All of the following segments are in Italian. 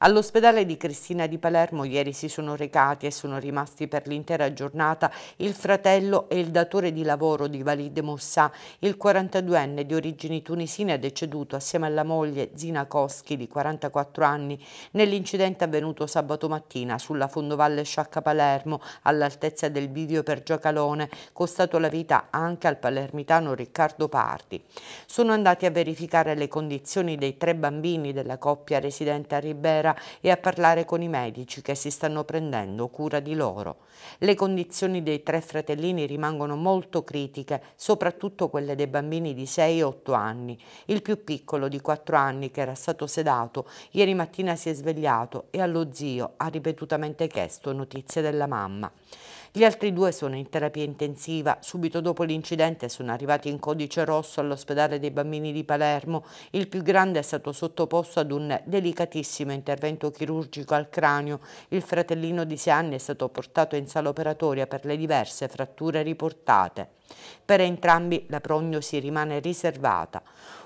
All'ospedale di Cristina di Palermo ieri si sono recati e sono rimasti per l'intera giornata il fratello e il datore di lavoro di Valide Mossà, il 42enne di origini tunisine deceduto assieme alla moglie Zina Koski di 44 anni nell'incidente avvenuto sabato mattina sulla fondovalle Sciacca Palermo all'altezza del bivio per Giacalone, costato la vita anche al palermitano Riccardo Parti. Sono andati a verificare le condizioni dei tre bambini della coppia residente a Ribera libera e a parlare con i medici che si stanno prendendo cura di loro. Le condizioni dei tre fratellini rimangono molto critiche, soprattutto quelle dei bambini di 6 e 8 anni. Il più piccolo di 4 anni che era stato sedato, ieri mattina si è svegliato e allo zio ha ripetutamente chiesto notizie della mamma. Gli altri due sono in terapia intensiva. Subito dopo l'incidente sono arrivati in codice rosso all'ospedale dei bambini di Palermo. Il più grande è stato sottoposto ad un delicatissimo intervento chirurgico al cranio. Il fratellino di 6 anni è stato portato in sala operatoria per le diverse fratture riportate. Per entrambi la prognosi rimane riservata.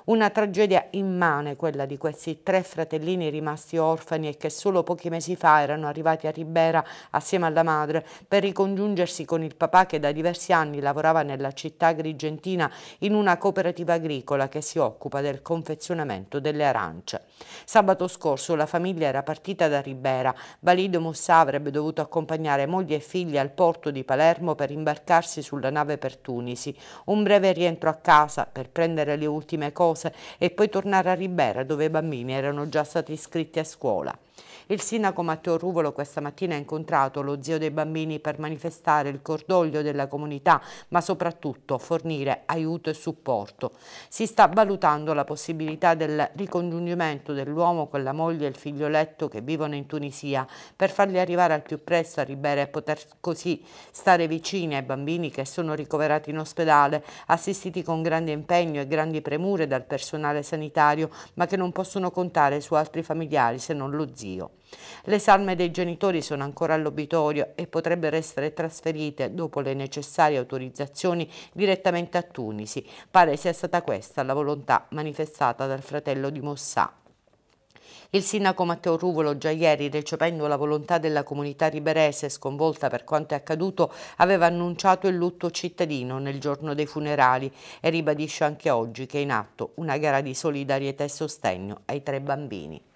Una tragedia immane quella di questi tre fratellini rimasti orfani e che solo pochi mesi fa erano arrivati a Ribera assieme alla madre per ricongiungersi con il papà che da diversi anni lavorava nella città agrigentina in una cooperativa agricola che si occupa del confezionamento delle arance. Sabato scorso la famiglia era partita da Ribera. Valido Mossa avrebbe dovuto accompagnare moglie e figli al porto di Palermo per imbarcarsi sulla nave Pertusa Tunisi. Un breve rientro a casa per prendere le ultime cose e poi tornare a Ribera dove i bambini erano già stati iscritti a scuola. Il sindaco Matteo Ruvolo questa mattina ha incontrato lo zio dei bambini per manifestare il cordoglio della comunità, ma soprattutto fornire aiuto e supporto. Si sta valutando la possibilità del ricongiungimento dell'uomo con la moglie e il figlioletto che vivono in Tunisia per farli arrivare al più presto a Ribera e poter così stare vicini ai bambini che sono ricoverati in ospedale, assistiti con grande impegno e grandi premure dal personale sanitario, ma che non possono contare su altri familiari se non lo zio Dio. Le salme dei genitori sono ancora all'obitorio e potrebbero essere trasferite, dopo le necessarie autorizzazioni, direttamente a Tunisi. Pare sia stata questa la volontà manifestata dal fratello di Mossà. Il sindaco Matteo Ruvolo già ieri, recependo la volontà della comunità riberese sconvolta per quanto è accaduto, aveva annunciato il lutto cittadino nel giorno dei funerali e ribadisce anche oggi che è in atto una gara di solidarietà e sostegno ai tre bambini.